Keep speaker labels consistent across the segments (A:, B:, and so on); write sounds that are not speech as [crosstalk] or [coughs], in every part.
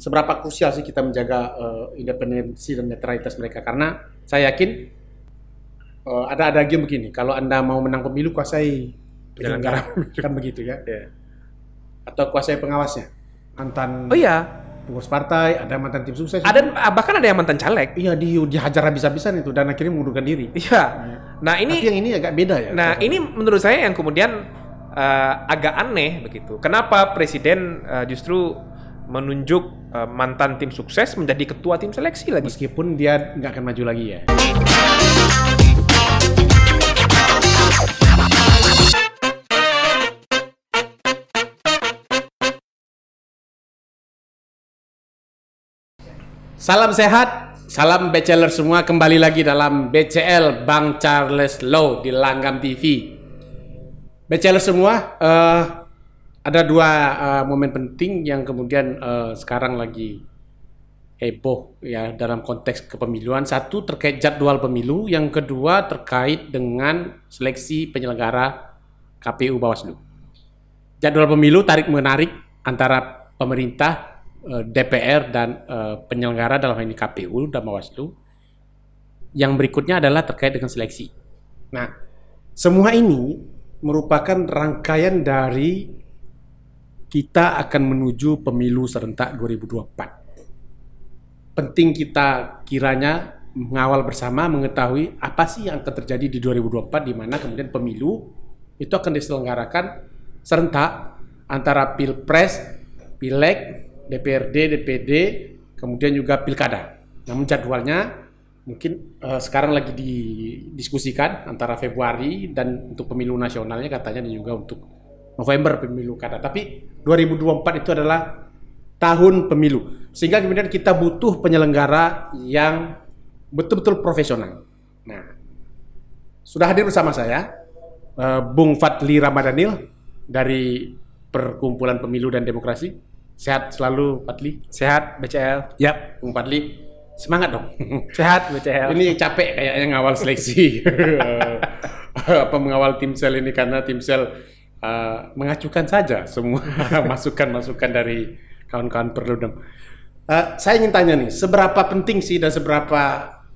A: seberapa krusial sih kita menjaga uh, independensi dan netralitas mereka karena saya yakin uh, ada ada game begini kalau anda mau menang pemilu kuasai penyelenggara kan begitu ya yeah. atau kuasai pengawasnya mantan oh iya pengurus partai, ada mantan tim sukses. Ada bahkan ada yang mantan caleg. Iya, di dihajar habis-habisan itu dan akhirnya mengundurkan diri. Iya. Nah, nah ini Tapi yang ini agak beda ya. Nah, ini itu. menurut saya yang kemudian uh, agak aneh begitu. Kenapa presiden uh, justru menunjuk uh, mantan tim sukses menjadi ketua tim seleksi lagi. Meskipun dia nggak akan maju lagi ya. Salam sehat, salam BCLer semua kembali lagi dalam BCL Bang Charles Low di Langgam TV. BCL semua, uh, ada dua uh, momen penting yang kemudian uh, sekarang lagi heboh ya dalam konteks kepemiluan. Satu terkait jadwal pemilu, yang kedua terkait dengan seleksi penyelenggara KPU Bawaslu. Jadwal pemilu tarik menarik antara pemerintah, uh, eh, DPR dan uh, penyelenggara dalam hal ini KPU dan Bawaslu. Yang berikutnya adalah terkait dengan seleksi. Nah, semua ini merupakan rangkaian dari kita akan menuju pemilu serentak 2024. Penting kita kiranya mengawal bersama mengetahui apa sih yang akan terjadi di 2024 di mana kemudian pemilu itu akan diselenggarakan serentak antara Pilpres, Pileg, DPRD, DPD, kemudian juga Pilkada. Namun jadwalnya mungkin uh, sekarang lagi didiskusikan antara Februari dan untuk pemilu nasionalnya katanya dan juga untuk November pemilu kata. Tapi 2024 itu adalah tahun pemilu. Sehingga kemudian kita butuh penyelenggara yang betul-betul profesional. Nah, sudah hadir bersama saya eh, Bung Fadli Ramadhanil dari Perkumpulan Pemilu dan Demokrasi. Sehat selalu Fadli. Sehat BCL. Yap, Bung Fadli. Semangat dong. [laughs] Sehat BCL. Ini capek kayaknya ngawal seleksi. [laughs] [laughs] apa mengawal tim sel ini karena tim sel uh, mengacukan saja semua [laughs] masukan-masukan dari kawan-kawan Perludem. Uh, saya ingin tanya nih, seberapa penting sih dan seberapa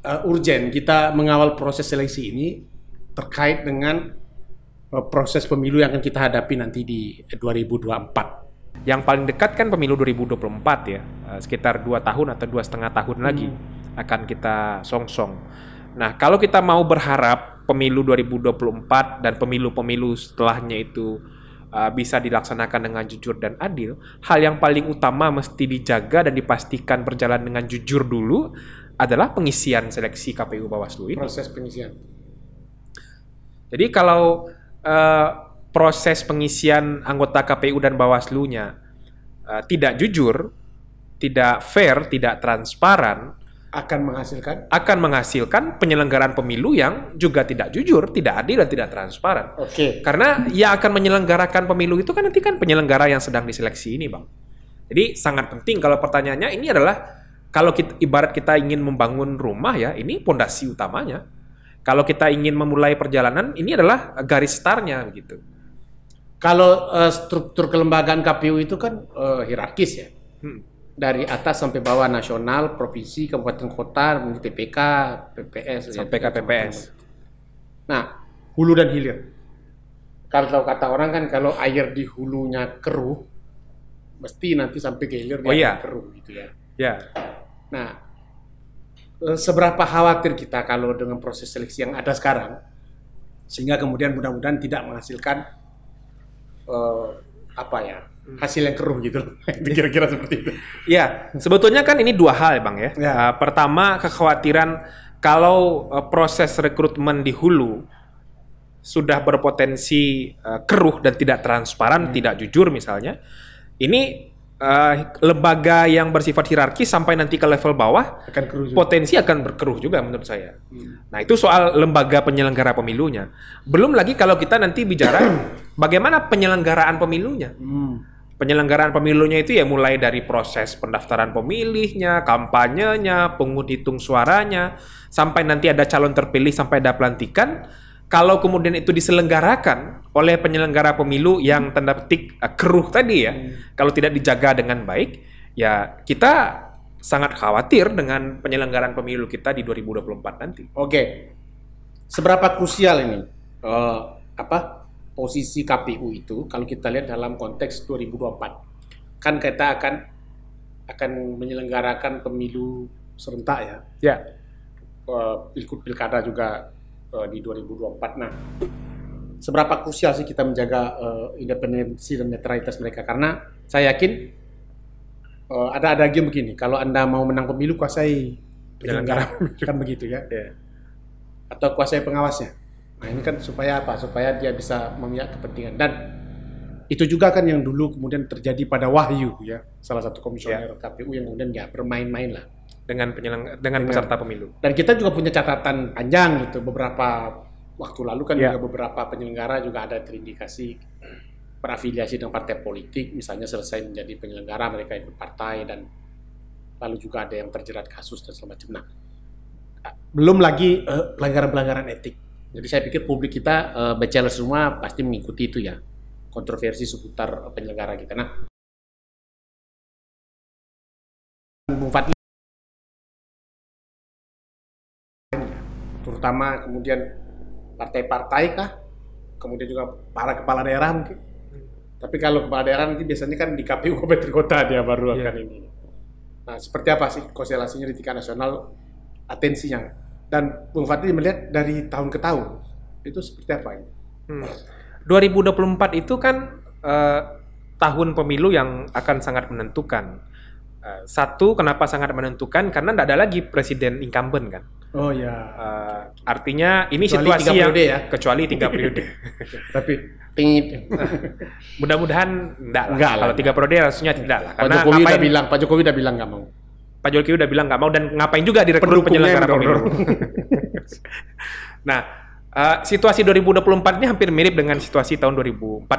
A: uh, urgen kita mengawal proses seleksi ini terkait dengan uh, proses pemilu yang akan kita hadapi nanti di 2024? Yang paling dekat kan pemilu 2024 ya, uh, sekitar dua tahun atau dua setengah tahun hmm. lagi akan kita songsong. -song. Nah, kalau kita mau berharap pemilu 2024 dan pemilu-pemilu setelahnya itu uh, bisa dilaksanakan dengan jujur dan adil, hal yang paling utama mesti dijaga dan dipastikan berjalan dengan jujur dulu adalah pengisian seleksi KPU Bawaslu ini. Proses pengisian. Jadi kalau uh, proses pengisian anggota KPU dan Bawaslu-nya uh, tidak jujur, tidak fair, tidak transparan, akan menghasilkan akan menghasilkan penyelenggaraan pemilu yang juga tidak jujur, tidak adil dan tidak transparan. Oke. Okay. Karena yang akan menyelenggarakan pemilu itu kan nanti kan penyelenggara yang sedang diseleksi ini, Bang. Jadi sangat penting kalau pertanyaannya ini adalah kalau kita, ibarat kita ingin membangun rumah ya, ini pondasi utamanya. Kalau kita ingin memulai perjalanan, ini adalah garis startnya gitu. Kalau uh, struktur kelembagaan KPU itu kan uh, hierarkis ya. Hmm dari atas sampai bawah nasional, provinsi, kabupaten kota, TPK, PPS, sampai ya, gitu. PPS. Nah, hulu dan hilir. Kalau kata orang kan kalau air di hulunya keruh, mesti nanti sampai ke hilir dia oh, iya. keruh gitu ya. Ya. Nah, eh, seberapa khawatir kita kalau dengan proses seleksi yang ada sekarang, sehingga kemudian mudah-mudahan tidak menghasilkan uh, apa ya hmm. hasil yang keruh gitu loh [laughs] iya. kira-kira seperti itu ya sebetulnya kan ini dua hal ya, bang ya, ya. pertama kekhawatiran kalau eh, proses rekrutmen di hulu sudah berpotensi eh, keruh dan tidak transparan hmm. tidak jujur misalnya ini Uh, lembaga yang bersifat hierarkis sampai nanti ke level bawah akan keruh juga. potensi akan berkeruh juga menurut saya. Hmm. Nah itu soal lembaga penyelenggara pemilunya. Belum lagi kalau kita nanti bicara [coughs] bagaimana penyelenggaraan pemilunya. Hmm. Penyelenggaraan pemilunya itu ya mulai dari proses pendaftaran pemilihnya, kampanyenya, penghitung hitung suaranya, sampai nanti ada calon terpilih sampai ada pelantikan kalau kemudian itu diselenggarakan oleh penyelenggara pemilu yang tanda petik uh, keruh tadi ya, hmm. kalau tidak dijaga dengan baik, ya kita sangat khawatir dengan penyelenggaraan pemilu kita di 2024 nanti. Oke, seberapa krusial ini uh, apa posisi KPU itu kalau kita lihat dalam konteks 2024? Kan kita akan akan menyelenggarakan pemilu serentak ya. Ya. Yeah. Uh, pilkada juga Eh, di 2024. Nah, seberapa krusial sih kita menjaga uh, independensi dan netralitas mereka? Karena saya yakin uh, ada ada game begini. Kalau anda mau menang pemilu kuasai penyelenggara kan begitu ya. Yeah. Atau kuasai pengawasnya. Nah ini kan supaya apa? Supaya dia bisa memihak kepentingan dan itu juga kan yang dulu kemudian terjadi pada Wahyu ya, salah satu komisioner yeah. KPU yang kemudian ya bermain-main lah dengan penyelenggara dengan ya. peserta pemilu. Dan kita juga punya catatan panjang gitu beberapa waktu lalu kan ya. juga beberapa penyelenggara juga ada terindikasi berafiliasi dengan partai politik misalnya selesai menjadi penyelenggara mereka ikut partai dan lalu juga ada yang terjerat kasus dan semacam. Nah, belum lagi pelanggaran eh, pelanggaran-pelanggaran etik. Jadi saya pikir publik kita uh, bachelor semua pasti mengikuti itu ya kontroversi seputar penyelenggara kita. Nah, Bung Fadli terutama kemudian partai-partai kah kemudian juga para kepala daerah mungkin hmm. tapi kalau kepala daerah nanti biasanya kan di KPU [laughs] Kabupaten Kota dia baru yeah. akan ini nah seperti apa sih konstelasinya di tingkat nasional atensinya dan Bung Fadli melihat dari tahun ke tahun itu seperti apa ini hmm. 2024 itu kan uh, tahun pemilu yang akan sangat menentukan eh, satu kenapa sangat menentukan karena tidak ada lagi presiden incumbent kan Oh ya. Uh, artinya ini kecuali situasi yang ya? kecuali tiga periode. [laughs] Tapi tinggi. [laughs] mudah-mudahan enggak, enggak lah. Kalau tiga periode rasanya tidak lah. Karena Pak Jokowi ngapain, udah bilang, Pak Jokowi udah bilang nggak mau. Pak Jokowi udah bilang nggak mau dan ngapain juga direktur penyelenggara pemilu. [laughs] nah, uh, situasi 2024 ini hampir mirip dengan situasi tahun 2014.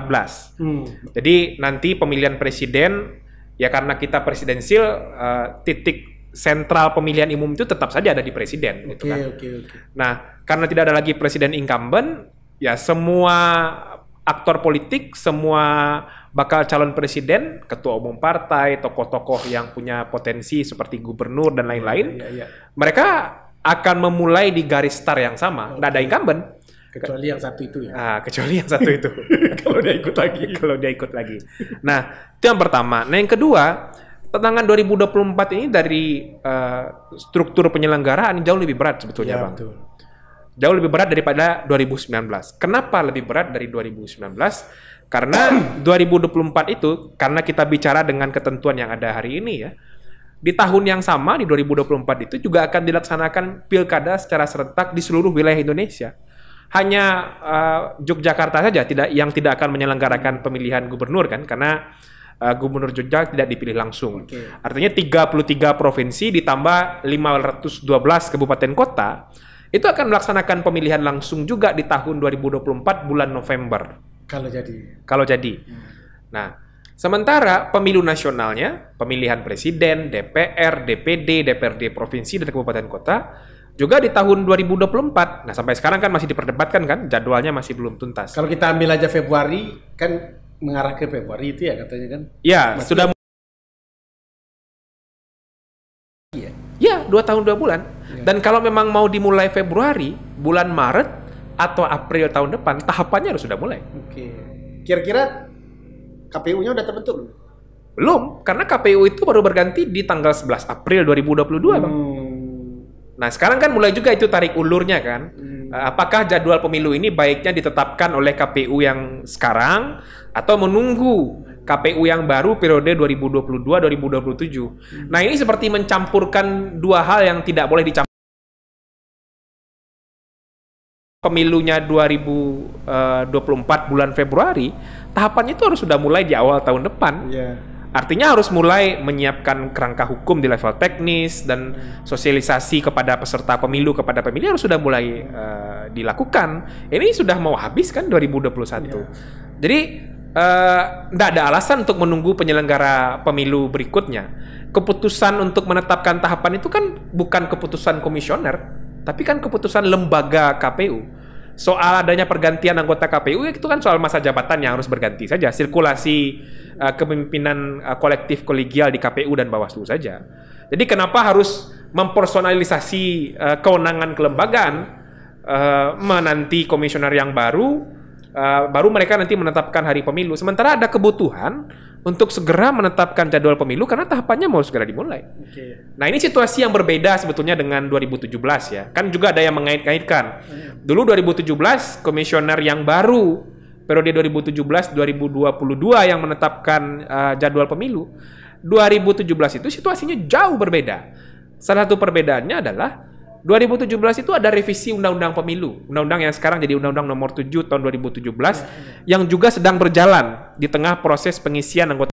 A: Hmm. Jadi nanti pemilihan presiden ya karena kita presidensil uh, titik sentral pemilihan umum itu tetap saja ada di presiden okay, gitu kan. Okay, okay. Nah, karena tidak ada lagi presiden incumbent, ya semua aktor politik, semua bakal calon presiden, ketua umum partai, tokoh-tokoh yang punya potensi seperti gubernur dan lain-lain, yeah, yeah, yeah. mereka akan memulai di garis start yang sama. Okay. Nggak ada incumbent. Kecuali yang satu itu ya. Ah, kecuali yang satu itu. [laughs] kalau dia ikut lagi. kalau dia ikut lagi. Nah, itu yang pertama. Nah, yang kedua, tantangan 2024 ini dari uh, struktur penyelenggaraan jauh lebih berat sebetulnya, ya, Bang. Betul. Jauh lebih berat daripada 2019. Kenapa lebih berat dari 2019? Karena 2024 [clears throat] itu karena kita bicara dengan ketentuan yang ada hari ini ya. Di tahun yang sama di 2024 itu juga akan dilaksanakan pilkada secara serentak di seluruh wilayah Indonesia. Hanya uh, Yogyakarta saja tidak yang tidak akan menyelenggarakan pemilihan gubernur kan karena uh, gubernur Jogja tidak dipilih langsung. Okay. Artinya 33 provinsi ditambah 512 kabupaten kota itu akan melaksanakan pemilihan langsung juga di tahun 2024 bulan November. Kalau jadi. Kalau jadi. Hmm. Nah, sementara pemilu nasionalnya, pemilihan presiden, DPR, DPD, DPRD provinsi dan kabupaten kota juga di tahun 2024. Nah, sampai sekarang kan masih diperdebatkan kan, jadwalnya masih belum tuntas. Kalau kita ambil aja Februari kan mengarah ke Februari itu ya katanya kan? Ya, Masih sudah Iya. Ya, dua tahun dua bulan. Ya. Dan kalau memang mau dimulai Februari, bulan Maret atau April tahun depan, tahapannya harus sudah mulai. Oke. Kira-kira KPU-nya udah terbentuk belum? Belum, karena KPU itu baru berganti di tanggal 11 April 2022, hmm. Bang. Nah, sekarang kan mulai juga itu tarik ulurnya kan. Hmm apakah jadwal pemilu ini baiknya ditetapkan oleh KPU yang sekarang atau menunggu KPU yang baru periode 2022-2027. Nah, ini seperti mencampurkan dua hal yang tidak boleh dicampur. Pemilunya 2024 eh, bulan Februari, tahapannya itu harus sudah mulai di awal tahun depan. Yeah Artinya harus mulai menyiapkan kerangka hukum di level teknis dan sosialisasi kepada peserta pemilu kepada pemilih harus sudah mulai uh, dilakukan. Ini sudah mau habis kan 2021. ya. Jadi tidak eh, uh, ada alasan untuk menunggu penyelenggara pemilu berikutnya. Keputusan untuk menetapkan tahapan itu kan bukan keputusan komisioner, tapi kan keputusan lembaga KPU soal adanya pergantian anggota KPU ya itu kan soal masa jabatan yang harus berganti saja, sirkulasi uh, kepemimpinan uh, kolektif kolegial di KPU dan Bawaslu saja. Jadi kenapa harus mempersonalisasi uh, kewenangan kelembagaan uh, menanti komisioner yang baru uh, baru mereka nanti menetapkan hari pemilu. Sementara ada kebutuhan untuk segera menetapkan jadwal pemilu karena tahapannya mau segera dimulai. Okay. Nah ini situasi yang berbeda sebetulnya dengan 2017 ya. Kan juga ada yang mengait-ngaitkan. Hmm. Dulu 2017 komisioner yang baru periode 2017-2022 yang menetapkan uh, jadwal pemilu. 2017 itu situasinya jauh berbeda. Salah satu perbedaannya adalah 2017 itu ada revisi Undang-Undang Pemilu, Undang-Undang yang sekarang jadi Undang-Undang Nomor 7 tahun 2017 ya, ya. yang juga sedang berjalan di tengah proses pengisian anggota.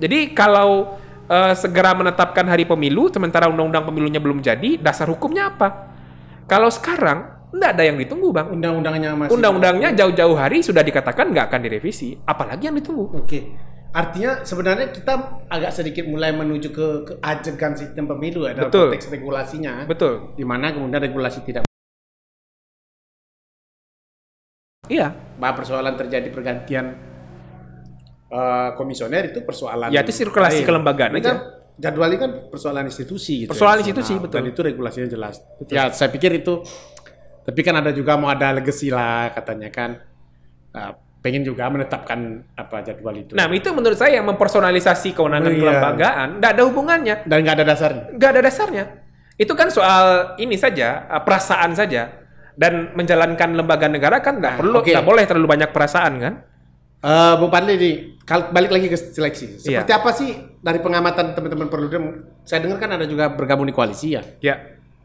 A: Jadi kalau uh, segera menetapkan hari pemilu, sementara undang-undang pemilunya belum jadi, dasar hukumnya apa? Kalau sekarang nggak ada yang ditunggu bang. Undang-undangnya masih. Undang-undangnya jauh-jauh hari sudah dikatakan nggak akan direvisi, apalagi yang ditunggu. Oke. Artinya sebenarnya kita agak sedikit mulai menuju ke ajegan sistem pemilu ya dalam Betul. konteks regulasinya. Betul. Di mana kemudian regulasi tidak Iya. Bah persoalan terjadi pergantian uh, komisioner itu persoalan. Ya itu sirkulasi kelembagaan kan aja. Kan, jadwal ini kan persoalan institusi. Gitu persoalan ya. institusi nah, betul. Dan itu regulasinya jelas. Betul. Ya saya pikir itu. Tapi kan ada juga mau ada legasi lah katanya kan. Uh, pengen juga menetapkan apa jadwal itu. Nah itu menurut saya yang mempersonalisasi kewenangan oh, iya. kelembagaan, tidak ada hubungannya. Dan nggak ada dasarnya. Nggak ada dasarnya. Itu kan soal ini saja, eh, perasaan saja dan menjalankan lembaga negara kan nggak nah, perlu nggak okay. boleh terlalu banyak perasaan kan uh, eh, Bung Pandey nih balik lagi ke seleksi iya. seperti yeah. apa sih dari pengamatan teman-teman perludem saya dengar kan ada juga bergabung di koalisi ya ya yeah.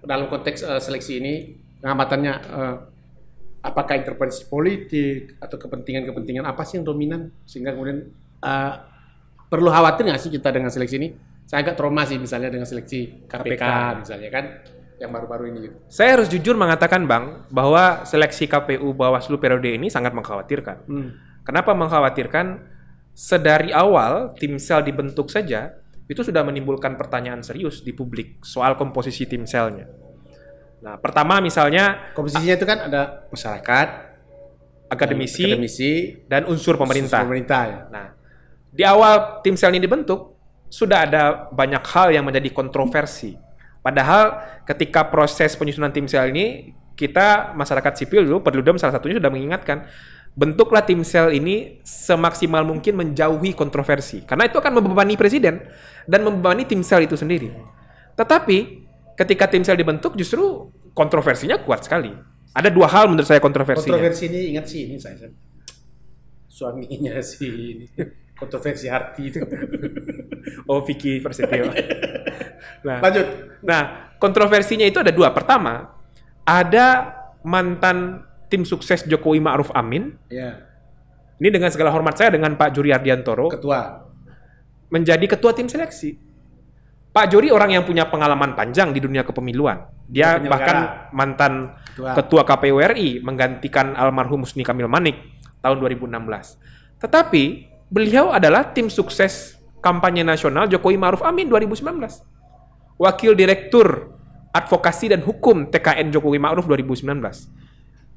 A: dalam konteks uh, seleksi ini pengamatannya uh, apakah intervensi politik atau kepentingan-kepentingan apa sih yang dominan sehingga kemudian uh, perlu khawatir nggak sih kita dengan seleksi ini saya agak trauma sih misalnya dengan seleksi KPK, KPK. misalnya kan yang baru-baru ini gitu. Saya harus jujur mengatakan Bang bahwa seleksi KPU Bawaslu periode ini sangat mengkhawatirkan. Hmm. Kenapa mengkhawatirkan? Sedari awal tim sel dibentuk saja itu sudah menimbulkan pertanyaan serius di publik soal komposisi tim selnya. Nah, pertama misalnya komposisinya ah, itu kan ada masyarakat, akademisi, akademisi dan unsur pemerintah. Unsur pemerintah ya. Nah, di awal tim sel ini dibentuk sudah ada banyak hal yang menjadi kontroversi Padahal ketika proses penyusunan tim sel ini kita masyarakat sipil dulu Perludem salah satunya sudah mengingatkan bentuklah tim sel ini semaksimal mungkin menjauhi kontroversi karena itu akan membebani presiden dan membebani tim sel itu sendiri. Tetapi ketika tim sel dibentuk justru kontroversinya kuat sekali. Ada dua hal menurut saya kontroversi. Kontroversi ini ingat sih ini saya suaminya sih ini kontroversi Harti itu. oh Vicky Persetio. [laughs] nah, Lanjut. Nah, kontroversinya itu ada dua. Pertama, ada mantan tim sukses Jokowi Ma'ruf Amin. Yeah. Ini dengan segala hormat saya dengan Pak Juri Ardiantoro. Ketua. Menjadi ketua tim seleksi. Pak Juri orang yang punya pengalaman panjang di dunia kepemiluan. Dia bahkan mantan ketua, ketua KPU RI menggantikan almarhum Musni Kamil Manik tahun 2016. Tetapi beliau adalah tim sukses kampanye nasional Jokowi Maruf Amin 2019. Wakil Direktur Advokasi dan Hukum TKN Jokowi Ma'ruf 2019.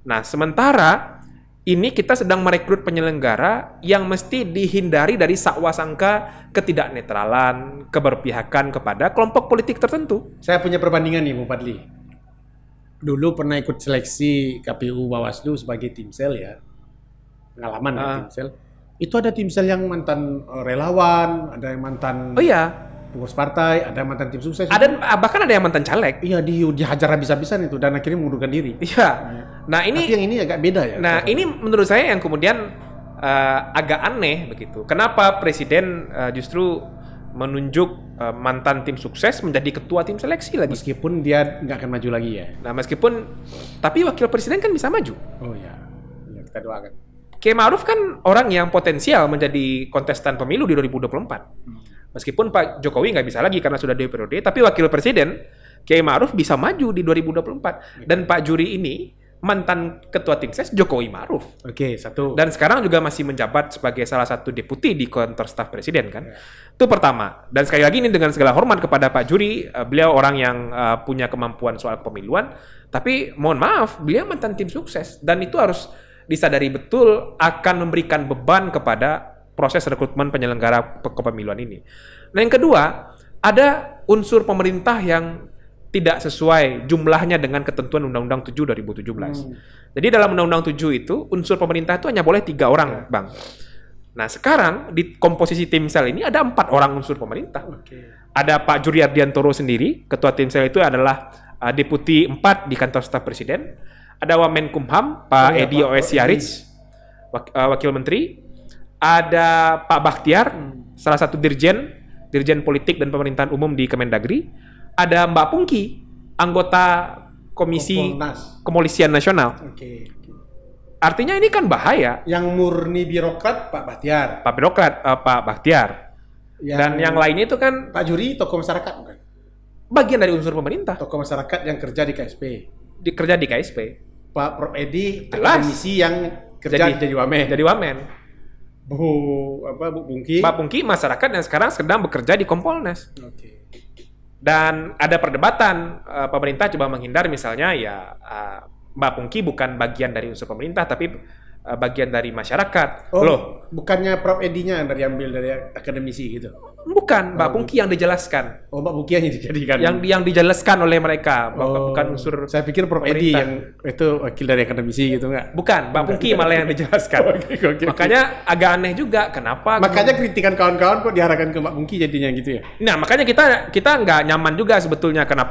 A: Nah, sementara ini kita sedang merekrut penyelenggara yang mesti dihindari dari sakwa sangka ketidaknetralan, keberpihakan kepada kelompok politik tertentu. Saya punya perbandingan nih, Bu Padli. Dulu pernah ikut seleksi KPU Bawaslu sebagai tim sel ya. Pengalaman uh. tim sel. Itu ada tim sel yang mantan eh, relawan, ada yang mantan Oh iya pengurus partai, ada mantan tim sukses. Ada itu. bahkan ada yang mantan caleg. Iya, di dihajar habis-habisan itu dan akhirnya mengundurkan diri. Iya. iya. Nah, ini Tapi yang ini agak beda ya. Nah, ini menurut saya yang kemudian uh, agak aneh begitu. Kenapa presiden uh, justru menunjuk uh, mantan tim sukses menjadi ketua tim seleksi lagi. Meskipun dia nggak akan maju lagi ya. Nah meskipun, tapi wakil presiden kan bisa maju. Oh ya, ya kita doakan. Kiai Maruf kan orang yang potensial menjadi kontestan pemilu di 2024. Hmm. Meskipun Pak Jokowi nggak bisa lagi karena sudah dua periode, tapi wakil presiden Kiai Maruf bisa maju di 2024 dan Pak Juri ini mantan ketua tim ses Jokowi Maruf. Oke, satu. Dan sekarang juga masih menjabat sebagai salah satu deputi di kantor staf presiden kan. Yeah. Itu pertama. Dan sekali lagi ini dengan segala hormat kepada Pak Juri, eh, beliau orang yang eh, punya kemampuan soal pemiluan, tapi mohon maaf, beliau mantan tim sukses dan itu harus disadari betul akan memberikan beban kepada proses rekrutmen penyelenggara kepemiluan ini. Nah, yang kedua, ada unsur pemerintah yang tidak sesuai jumlahnya dengan ketentuan Undang-Undang 7 2017. Hmm. Jadi dalam Undang-Undang 7 itu unsur pemerintah itu hanya boleh tiga orang, iya. Bang. Nah sekarang di komposisi tim sel ini ada empat orang unsur pemerintah. Okay. Ada Pak Juri Ardiantoro sendiri, ketua tim sel itu adalah uh, deputi 4 di kantor staf presiden. Ada Wamen Kumham, Pak oh, ya, Edi Oesiaric, eh, wakil menteri ada Pak Bakhtiar, hmm. salah satu dirjen dirjen politik dan pemerintahan umum di Kemendagri, ada Mbak Pungki, anggota Komisi Komponas. Kepolisian Nasional. Oke. Okay. Artinya ini kan bahaya. Yang murni birokrat Pak Bakhtiar. Pak birokrat uh, Pak Bakhtiar. Yang dan yang lainnya itu kan Pak Juri tokoh masyarakat bukan? Bagian dari unsur pemerintah. Tokoh masyarakat yang kerja di KSP. Di kerja di KSP. Pak Prof Edi Jelas. akademisi yang kerja jadi, jadi wamen. Jadi wamen Bu apa Bu Pungki? Mbak Pungki masyarakat yang sekarang sedang bekerja di Kompolnas. Oke. Dan ada perdebatan uh, pemerintah coba menghindar misalnya ya uh, eh, Mbak Pungki bukan bagian dari unsur pemerintah tapi Eh, bagian dari masyarakat. Oh, Loh, bukannya Prof Edinya yang diambil dari akademisi gitu? Bukan, Mbak oh. Pungki yang dijelaskan. Oh, Mbak Pungki yang dijadikan. Yang yang dijelaskan oleh mereka, oh, bukan unsur. Saya pikir Prof Edi yang itu wakil dari akademisi gitu enggak. Bukan, Mbak Pungki malah yang dijelaskan. okay, [laughs] okay, makanya agak aneh juga, kenapa? Gitu? Makanya kamu... kritikan kawan-kawan kok diarahkan ke Mbak Pungki jadinya gitu ya? Nah, makanya kita kita nggak nyaman juga sebetulnya kenapa?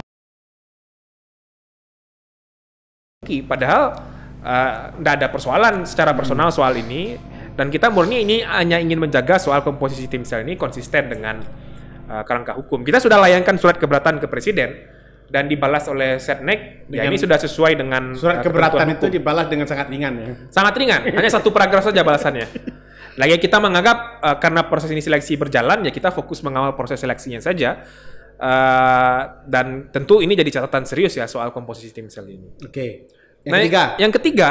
A: Padahal tidak eh, uh, ada persoalan secara personal soal ini dan kita murni ini hanya ingin menjaga soal komposisi tim sel ini konsisten dengan uh, kerangka hukum. Kita sudah layangkan surat keberatan ke presiden dan dibalas oleh setnek. ya ini sudah sesuai dengan eh, surat uh, keberatan itu hukum. dibalas dengan sangat ringan ya. Sangat ringan, hanya satu paragraf saja balasannya. Lagi nah, ya kita menganggap uh, karena proses ini seleksi berjalan ya kita fokus mengawal proses seleksinya saja. Uh, dan tentu ini jadi catatan serius ya soal komposisi tim sel ini. Oke. Okay. Yang nah, ketiga. Yang ketiga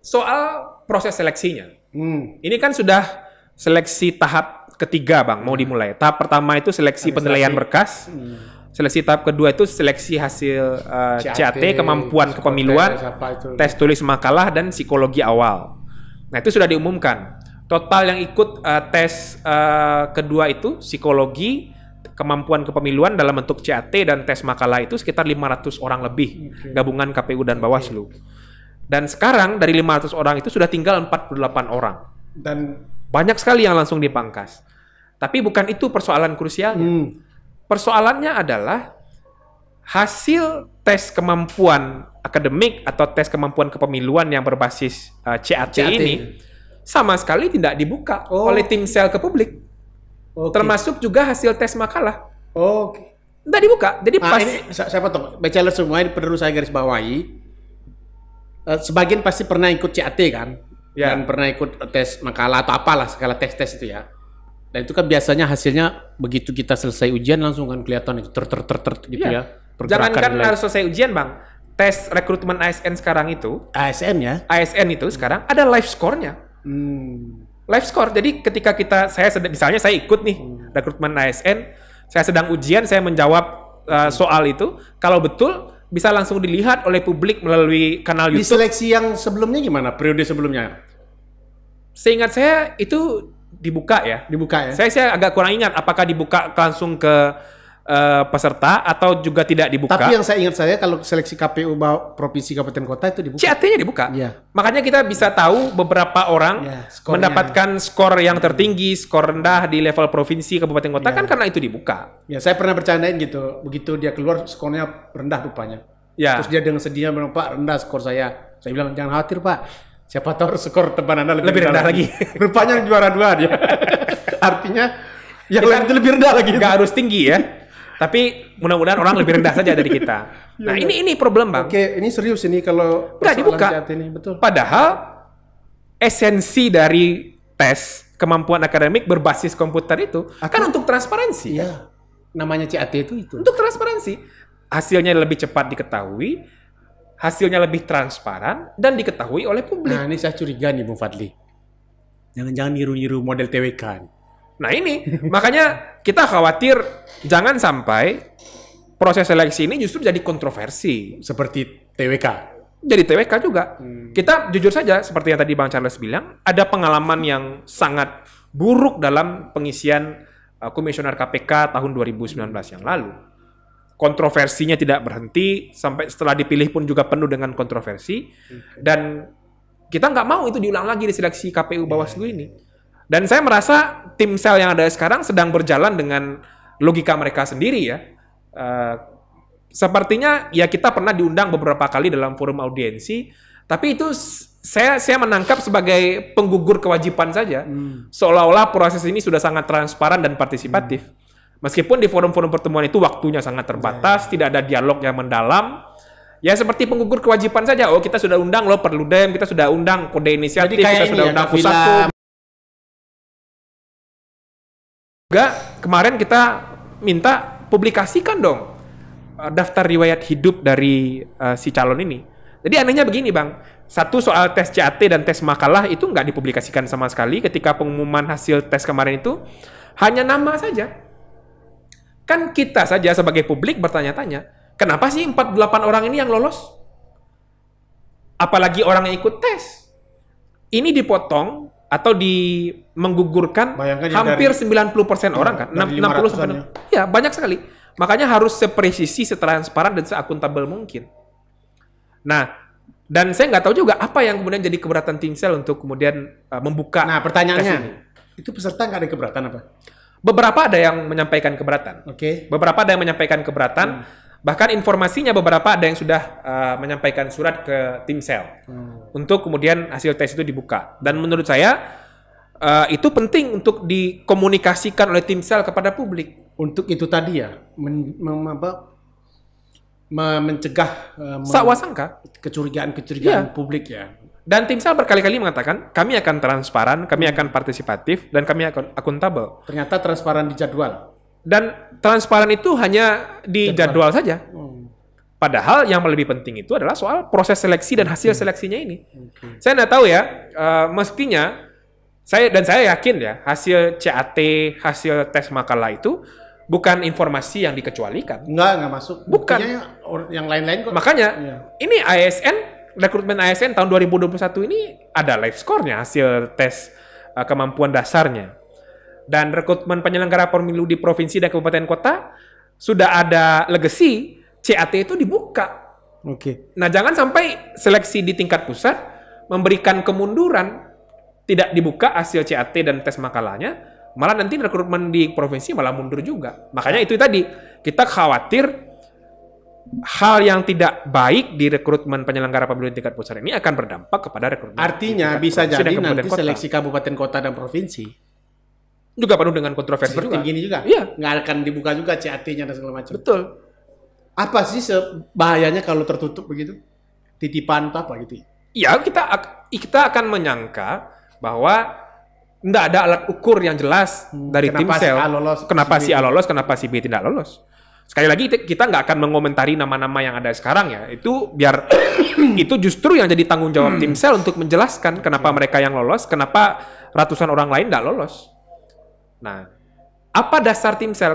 A: soal proses seleksinya. Hmm. Ini kan sudah seleksi tahap ketiga, Bang, mau dimulai. Tahap pertama itu seleksi penilaian berkas. Hmm. Seleksi tahap kedua itu seleksi hasil uh, eh, CAT, CAT, kemampuan kepemiluan, tes tulis makalah dan psikologi awal. Nah, itu sudah diumumkan. Total yang ikut uh, tes uh, kedua itu psikologi kemampuan kepemiluan dalam bentuk CAT dan tes makalah itu sekitar 500 orang lebih okay. gabungan KPU dan Bawaslu. Okay. Dan sekarang dari 500 orang itu sudah tinggal 48 orang. Dan banyak sekali yang langsung dipangkas. Tapi bukan itu persoalan krusialnya. Hmm. Persoalannya adalah hasil tes kemampuan akademik atau tes kemampuan kepemiluan yang berbasis uh, eh, CAT, CAT ini sama sekali tidak dibuka oh. oleh tim sel ke publik. Okay. Termasuk juga hasil tes makalah. Oke. Okay. Nggak dibuka. Jadi nah, pas. Ini, saya potong. Bachelor semua ini perlu saya garis bawahi. Uh, sebagian pasti pernah ikut CAT kan? Ya. Dan pernah ikut tes makalah atau apalah segala tes-tes itu ya. Dan itu kan biasanya hasilnya begitu kita selesai ujian langsung kan kelihatan itu ter ter ter ter gitu iya. ya. ya. Jangankan nilai. harus selesai ujian bang, tes rekrutmen ASN sekarang itu. ASN ya? ASN itu sekarang ada live score-nya. Hmm life score. Jadi ketika kita saya sedang, misalnya saya ikut nih hmm. rekrutmen ASN, saya sedang ujian, saya menjawab uh, soal itu, kalau betul bisa langsung dilihat oleh publik melalui kanal YouTube. Di seleksi yang sebelumnya gimana? Periode sebelumnya? Seingat saya itu dibuka ya. Dibuka ya. Saya saya agak kurang ingat apakah dibuka langsung ke Eh, peserta atau juga tidak dibuka. Tapi yang saya ingat saya kalau seleksi KPU provinsi kabupaten kota itu dibuka. CAT-nya dibuka. Iya. Makanya kita bisa tahu beberapa orang ya, mendapatkan skor yang tertinggi, skor rendah di level provinsi kabupaten kota ya. kan karena itu dibuka. Ya, saya pernah bercandain gitu. Begitu dia keluar skornya rendah rupanya. Ya. Terus dia dengan sedihnya bilang, "Pak, rendah skor saya." Saya bilang, "Jangan khawatir, Pak." Siapa tahu skor teman Anda lebih, lebih rendah, rendah lagi. lagi. [laughs] Rupanya juara dua dia. [laughs] Artinya yang lain itu lebih rendah lagi. Gak harus tinggi ya. [laughs] Tapi mudah-mudahan orang lebih rendah saja dari kita. [laughs] Nah, iya, ini iya. ini problem, Bang. Oke, ini serius ini kalau Nggak dibuka. Ini, betul. Padahal esensi dari tes kemampuan akademik berbasis komputer itu akan kan untuk transparansi. Iya. Namanya CAT itu itu. Untuk transparansi. Hasilnya lebih cepat diketahui, hasilnya lebih transparan dan diketahui oleh publik. Nah, ini saya curiga nih Bung Fadli. Jangan-jangan niru-niru model TWK. Nih. Nah ini makanya kita khawatir jangan sampai proses seleksi ini justru jadi kontroversi seperti TWK. Jadi TWK juga. Hmm. Kita jujur saja seperti yang tadi Bang Charles bilang, ada pengalaman yang sangat buruk dalam pengisian uh, komisioner KPK tahun 2019 yang lalu. Kontroversinya tidak berhenti sampai setelah dipilih pun juga penuh dengan kontroversi Hmm. dan kita nggak mau itu diulang lagi di seleksi KPU iya, Bawaslu yeah. ini iya. Dan saya merasa tim sel yang ada sekarang sedang berjalan dengan logika mereka sendiri ya. Uh, sepertinya ya kita pernah diundang beberapa kali dalam forum audiensi, tapi itu saya saya menangkap sebagai penggugur kewajiban saja. Hmm. Seolah-olah proses ini sudah sangat transparan dan partisipatif. Hmm. Meskipun di forum-forum pertemuan itu waktunya sangat terbatas, yeah. tidak ada dialog yang mendalam, ya seperti penggugur kewajiban saja. Oh kita sudah undang loh Perludem, kita sudah undang kode inisiatif, Jadi kita sudah ya, undang pusat. juga kemarin kita minta publikasikan dong eh, daftar riwayat hidup dari uh, si calon ini. Jadi anehnya begini bang, satu soal tes CAT dan tes makalah itu nggak dipublikasikan sama sekali ketika pengumuman hasil tes kemarin itu hanya nama saja. Kan kita saja sebagai publik bertanya-tanya, kenapa sih 48 orang ini yang lolos? Apalagi orang yang ikut tes. Ini dipotong atau di menggugurkan Bayangkan hampir dari, 90% orang iya, kan. 60 sampai Ya, iya, banyak sekali. Makanya harus sepresisi, setransparan dan seakuntabel mungkin. Nah, dan saya nggak tahu juga apa yang kemudian jadi keberatan Timsel untuk kemudian uh, membuka. Nah, pertanyaannya, ini. itu peserta nggak ada keberatan apa? Beberapa ada yang menyampaikan keberatan. Oke. Okay. Beberapa ada yang menyampaikan keberatan. Hmm Bahkan informasinya beberapa ada yang sudah uh, menyampaikan surat ke tim sel hmm. untuk kemudian hasil tes itu dibuka. Dan menurut saya uh, itu penting untuk dikomunikasikan oleh tim sel kepada publik. Untuk itu tadi ya, men, men, apa, mencegah uh, eh, wasangka kecurigaan-kecurigaan iya. publik ya. Dan tim sel berkali-kali mengatakan kami akan transparan, kami hmm. akan partisipatif, dan kami akan akuntabel. Ternyata transparan di jadwal. Dan transparan itu hanya di jadwal saja. Hmm. Padahal yang lebih penting itu adalah soal proses seleksi dan hasil hmm. seleksinya ini. Okay. Saya nggak tahu ya, uh, mestinya saya dan saya yakin ya hasil CAT, hasil tes makalah itu bukan informasi yang dikecualikan. Nggak nggak masuk. Bukan. yang lain-lain kok. Makanya iya. ini ASN rekrutmen ASN tahun 2021 ini ada live score-nya hasil tes uh, kemampuan dasarnya dan rekrutmen penyelenggara pemilu di provinsi dan kabupaten kota sudah ada legasi CAT itu dibuka. Oke. Okay. Nah, jangan sampai seleksi di tingkat pusat memberikan kemunduran tidak dibuka hasil CAT dan tes makalahnya, malah nanti rekrutmen di provinsi malah mundur juga. Makanya itu tadi kita khawatir hal yang tidak baik di rekrutmen penyelenggara pemilu tingkat pusat ini akan berdampak kepada rekrutmen. Artinya bisa jadi nanti kota. seleksi kabupaten kota dan provinsi juga penuh dengan kontroversi Seperti juga. Gini juga. Iya. Nggak akan dibuka juga CAT-nya dan segala macam. Betul. Apa sih bahayanya kalau tertutup begitu? Titipan atau apa gitu? Ya? Iya, kita kita akan menyangka bahwa nggak ada alat ukur yang jelas hmm, dari tim sel. A lolos, kenapa si A lolos, kenapa si B tidak lolos? Sekali lagi kita nggak akan mengomentari nama-nama yang ada sekarang ya. Itu biar [coughs] itu justru yang jadi tanggung jawab tim hmm. sel untuk menjelaskan kenapa mereka yang lolos, kenapa ratusan orang lain nggak lolos. Nah, apa dasar tim sel?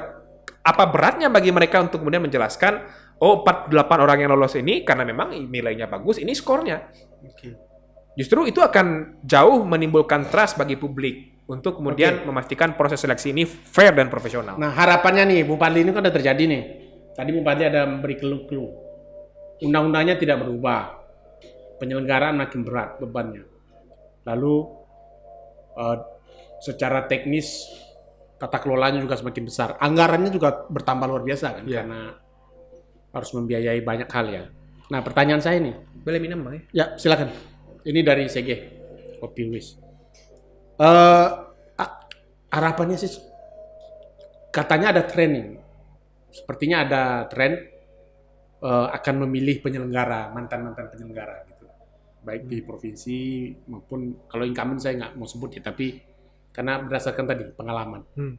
A: Apa beratnya bagi mereka untuk kemudian menjelaskan, oh 48 orang yang lolos ini karena memang nilainya bagus, ini skornya. Okay. Justru itu akan jauh menimbulkan trust bagi publik untuk kemudian okay. memastikan proses seleksi ini fair dan profesional. Nah harapannya nih, Bu Padli ini kan udah terjadi nih. Tadi Bu Padli ada memberi clue-clue. Undang-undangnya tidak berubah. Penyelenggaraan makin berat bebannya. Lalu uh, secara teknis tata kelolanya juga semakin besar. Anggarannya juga bertambah luar biasa kan yeah. karena harus membiayai banyak hal ya. Nah, pertanyaan saya ini. Boleh minum, Bang? Ya, silakan. Ini dari CG Kopi Wis. Eh harapannya sih katanya ada training. Sepertinya ada tren uh, eh, akan memilih penyelenggara, mantan-mantan penyelenggara gitu. Baik hmm. di provinsi maupun kalau incumbent saya nggak mau sebut ya, tapi karena berdasarkan tadi pengalaman. Hmm.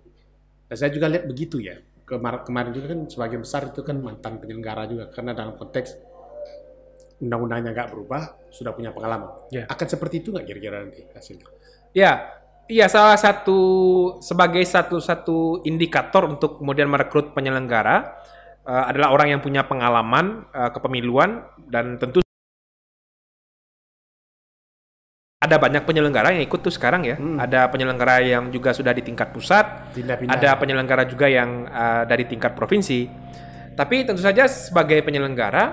A: Dan saya juga lihat begitu ya. Kemar kemarin juga kan sebagian besar itu kan mantan penyelenggara juga karena dalam konteks undang-undangnya nggak berubah sudah punya pengalaman. Yeah. Akan seperti itu nggak kira-kira nanti hasilnya? Ya, Iya, salah satu sebagai satu-satu indikator untuk kemudian merekrut penyelenggara uh, adalah orang yang punya pengalaman uh, kepemiluan dan tentu ada banyak penyelenggara yang ikut tuh sekarang ya. Hmm. Ada penyelenggara yang juga sudah di tingkat pusat, Pindah -pindah. ada penyelenggara juga yang uh, dari tingkat provinsi. Tapi tentu saja sebagai penyelenggara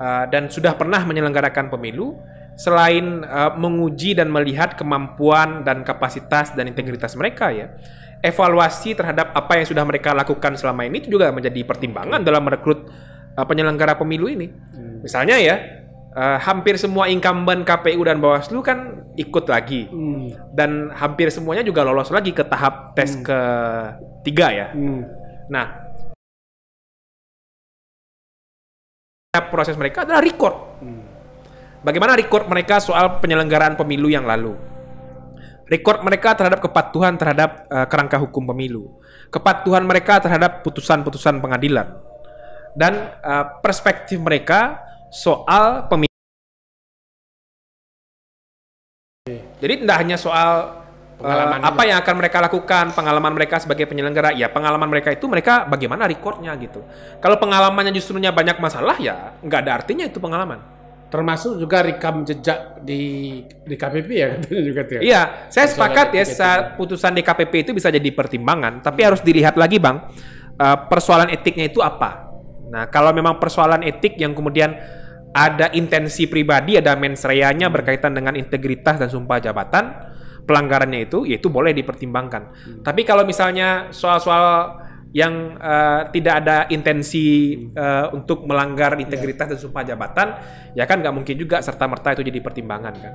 A: uh, dan sudah pernah menyelenggarakan pemilu, selain uh, menguji dan melihat kemampuan dan kapasitas dan integritas mereka ya, evaluasi terhadap apa yang sudah mereka lakukan selama ini itu juga menjadi pertimbangan dalam merekrut uh, penyelenggara pemilu ini. Hmm. Misalnya ya, uh, hampir semua incumbent KPU dan Bawaslu kan ikut lagi hmm. dan hampir semuanya juga lolos lagi ke tahap tes hmm. tiga ya. Hmm. Nah, proses mereka adalah record. Hmm. Bagaimana record mereka soal penyelenggaraan pemilu yang lalu? Record mereka terhadap kepatuhan terhadap uh, kerangka hukum pemilu, kepatuhan mereka terhadap putusan-putusan pengadilan, dan uh, perspektif mereka soal pemimpin. Jadi tidak hanya soal eh, pengalaman uh, apa yang akan mereka lakukan, pengalaman mereka sebagai penyelenggara, ya pengalaman mereka itu mereka bagaimana recordnya gitu. Kalau pengalamannya justru banyak masalah ya nggak ada artinya itu pengalaman. Termasuk juga rekam jejak di di KPP ya [laughs] katanya juga tiap. Ya. Iya, saya sepakat ya gitu. saat putusan DKPP itu bisa jadi pertimbangan, tapi hmm. harus dilihat lagi bang eh, persoalan etiknya itu apa. Nah kalau memang persoalan etik yang kemudian ada intensi pribadi, ada mensreanya berkaitan dengan integritas dan sumpah jabatan, pelanggarannya itu, yaitu boleh dipertimbangkan. Hmm. Tapi kalau misalnya soal-soal yang uh, tidak ada intensi uh, untuk melanggar ya. integritas yeah. dan sumpah jabatan, ya kan nggak mungkin juga serta merta itu jadi pertimbangan kan?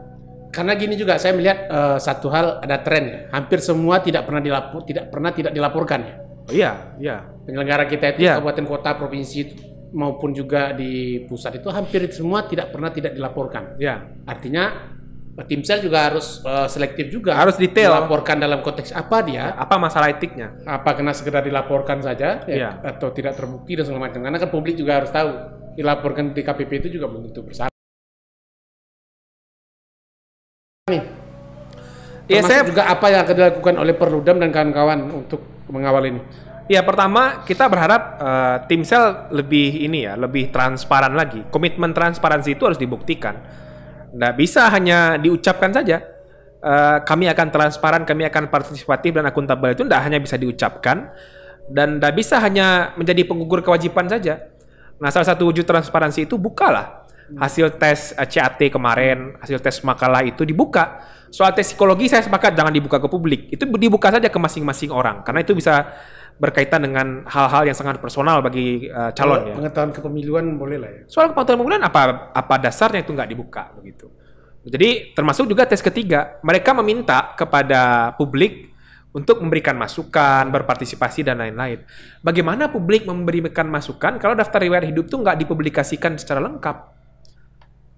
A: Karena gini juga saya melihat uh, satu hal ada tren ya, hampir semua tidak pernah dilapor, tidak pernah tidak dilaporkan ya. Oh, iya, iya. Penyelenggara kita itu yeah. kabupaten kota provinsi itu maupun juga di pusat itu hampir semua tidak pernah tidak dilaporkan. Ya. Artinya tim sel juga harus uh, selektif juga. Harus detail. Laporkan dalam konteks apa dia? apa masalah etiknya? Apa kena segera dilaporkan saja ya, ya. atau tidak terbukti dan segala macam. Karena kan publik juga harus tahu dilaporkan di KPP itu juga belum tentu bersalah. Nih. ya, saya... juga apa yang akan dilakukan oleh Perludem dan kawan-kawan untuk mengawal ini? Ya pertama kita berharap uh, tim sel lebih ini ya lebih transparan lagi. Komitmen transparansi itu harus dibuktikan. Nggak bisa hanya diucapkan saja. Uh, kami akan transparan, kami akan partisipatif dan akuntabel itu tidak hanya bisa diucapkan dan tidak bisa hanya menjadi penggugur kewajiban saja. Nah salah satu wujud transparansi itu bukalah hasil tes eh, CAT kemarin, hasil tes makalah itu dibuka. Soal tes psikologi saya sepakat jangan dibuka ke publik. Itu dibuka saja ke masing-masing orang karena itu bisa berkaitan dengan hal-hal yang sangat personal bagi uh, calon ya. Pengetahuan kepemiluan boleh lah ya. Soal pengetahuan kepemiluan apa apa dasarnya itu nggak dibuka begitu. Jadi termasuk juga tes ketiga, mereka meminta kepada publik untuk memberikan masukan, berpartisipasi dan lain-lain. Bagaimana publik memberikan masukan kalau daftar riwayat hidup itu nggak dipublikasikan secara lengkap?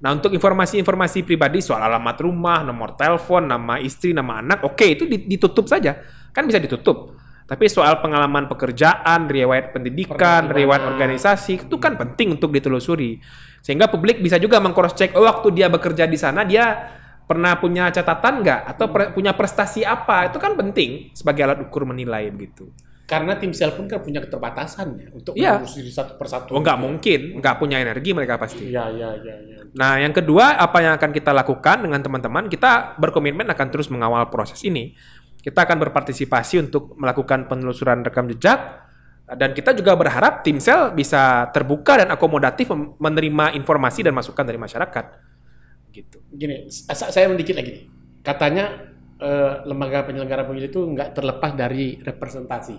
A: Nah, untuk informasi-informasi pribadi soal alamat rumah, nomor telepon, nama istri, nama anak, oke okay, itu ditutup saja. Kan bisa ditutup. Tapi soal pengalaman pekerjaan, riwayat pendidikan, riwayat organisasi itu kan penting untuk ditelusuri. Sehingga publik bisa juga mengcross check oh, waktu dia bekerja di sana dia pernah punya catatan nggak atau per, punya prestasi apa? Itu kan penting sebagai alat ukur menilai begitu. Karena tim sel pun kan punya keterbatasannya untuk ya. menelusuri satu persatu. Oh, nggak mungkin, nggak punya energi mereka pasti. Iya, iya, iya. Ya. Nah, yang kedua, apa yang akan kita lakukan dengan teman-teman? Kita berkomitmen akan terus mengawal proses ini kita akan berpartisipasi untuk melakukan penelusuran rekam jejak dan kita juga berharap tim sel bisa terbuka dan akomodatif menerima informasi dan masukan dari masyarakat. Gitu. Gini, saya sedikit lagi Katanya eh, lembaga penyelenggara pemilu itu nggak terlepas dari representasi.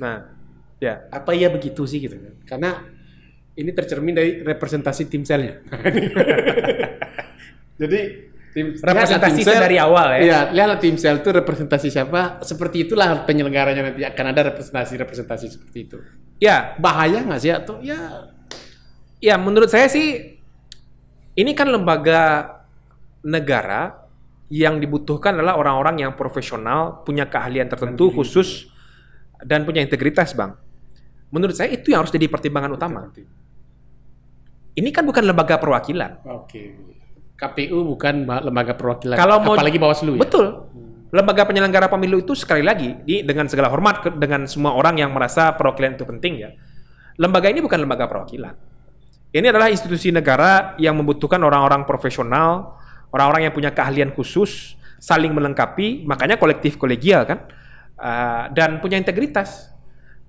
A: Nah, ya. Apa iya begitu sih gitu kan? Karena ini tercermin dari representasi tim selnya. [laughs] [laughs] Jadi tim representasi tim dari awal ya. Iya, lihat tim sel itu representasi siapa, seperti itulah penyelenggaranya nanti akan ada representasi-representasi seperti itu. Ya, bahaya nggak sih atau ya Ya, menurut saya sih ini kan lembaga negara yang dibutuhkan adalah orang-orang yang profesional, punya keahlian tertentu khusus dan punya integritas, Bang. Menurut saya itu yang harus jadi pertimbangan utama. Ini kan bukan lembaga perwakilan. Oke. Okay KPU bukan lembaga perwakilan. Kalau mau, apalagi Bawaslu ya. Betul. Hmm. Lembaga penyelenggara pemilu itu sekali lagi di, dengan segala hormat ke, dengan semua orang yang merasa perwakilan itu penting ya. Lembaga ini bukan lembaga perwakilan. Ini adalah institusi negara yang membutuhkan orang-orang profesional, orang-orang yang punya keahlian khusus, saling melengkapi, makanya kolektif kolegial kan. Uh, dan punya integritas.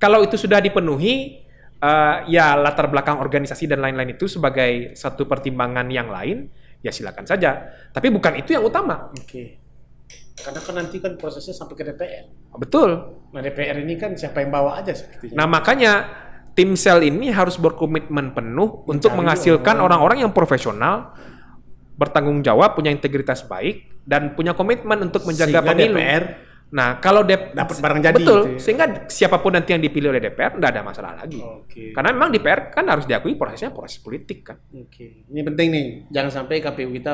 A: Kalau itu sudah dipenuhi, uh, ya latar belakang organisasi dan lain-lain itu sebagai satu pertimbangan yang lain ya silakan saja. Tapi bukan itu yang utama. Oke. Okay. Karena kan nanti kan prosesnya sampai ke DPR. Betul. Nah DPR ini kan siapa yang bawa aja sepertinya. Nah makanya tim sel ini harus berkomitmen penuh Mencari untuk menghasilkan orang-orang yang profesional, bertanggung jawab, punya integritas baik, dan punya komitmen untuk menjaga Sehingga pemilu. DPR Nah, kalau dapat barang jadi betul, gitu ya? sehingga siapapun nanti yang dipilih oleh DPR tidak ada masalah lagi. Okay. Karena memang DPR kan harus diakui prosesnya proses politik kan. Oke. Okay. Ini penting nih. Jangan sampai KPU kita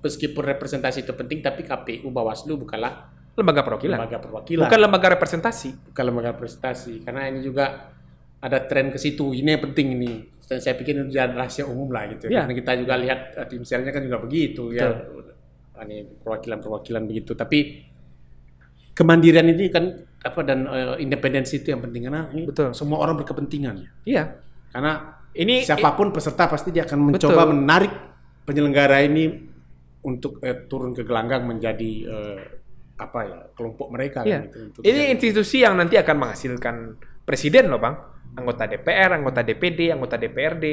A: meskipun representasi itu penting tapi KPU Bawaslu bukanlah lembaga perwakilan. Lembaga perwakilan. Bukan lembaga representasi. Bukan lembaga representasi karena ini juga ada tren ke situ. Ini yang penting ini. Dan saya pikir itu rahasia umum lah gitu. Ya. Iya. Karena kita juga lihat eh, tim misalnya kan juga begitu ya. betul. ya ini perwakilan-perwakilan begitu. Tapi kemandirian ini kan apa dan uh, independensi itu yang penting karena Betul. semua orang berkepentingan. Iya. Karena ini siapapun peserta pasti dia akan mencoba Betul. menarik penyelenggara ini untuk uh, turun ke gelanggang menjadi uh, apa ya kelompok mereka iya. Kan gitu. ini jadi, institusi yang nanti akan menghasilkan presiden loh bang, anggota DPR, anggota DPD, anggota DPRD.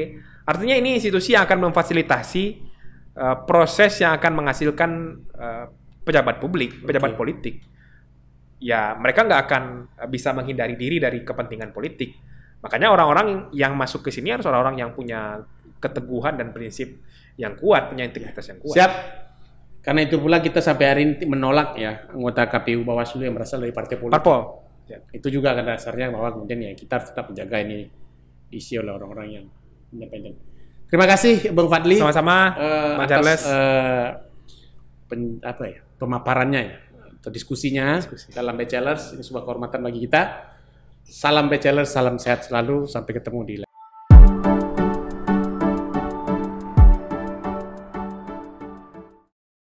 A: Artinya ini institusi yang akan memfasilitasi Eh, proses yang akan menghasilkan uh, pejabat publik, pejabat politik, ya mereka nggak akan eh, bisa menghindari diri dari kepentingan politik. Makanya orang-orang yang masuk ke sini harus orang-orang yang punya keteguhan dan prinsip yang kuat, punya integritas yang kuat. Siap. Karena itu pula kita sampai hari ini menolak ya anggota KPU Bawaslu yang berasal dari partai politik. Parpol. Ya. Itu juga karena dasarnya bahwa kemudian ya kita tetap menjaga ini diisi oleh orang-orang yang independen. Terima kasih Bang Fadli. Sama-sama. Uh, Mas Charles. Uh, pen, apa ya? Pemaparannya ya atau diskusinya Diskusi. dalam Bachelors ini sebuah kehormatan bagi kita. Salam Bachelors, salam sehat selalu. Sampai ketemu di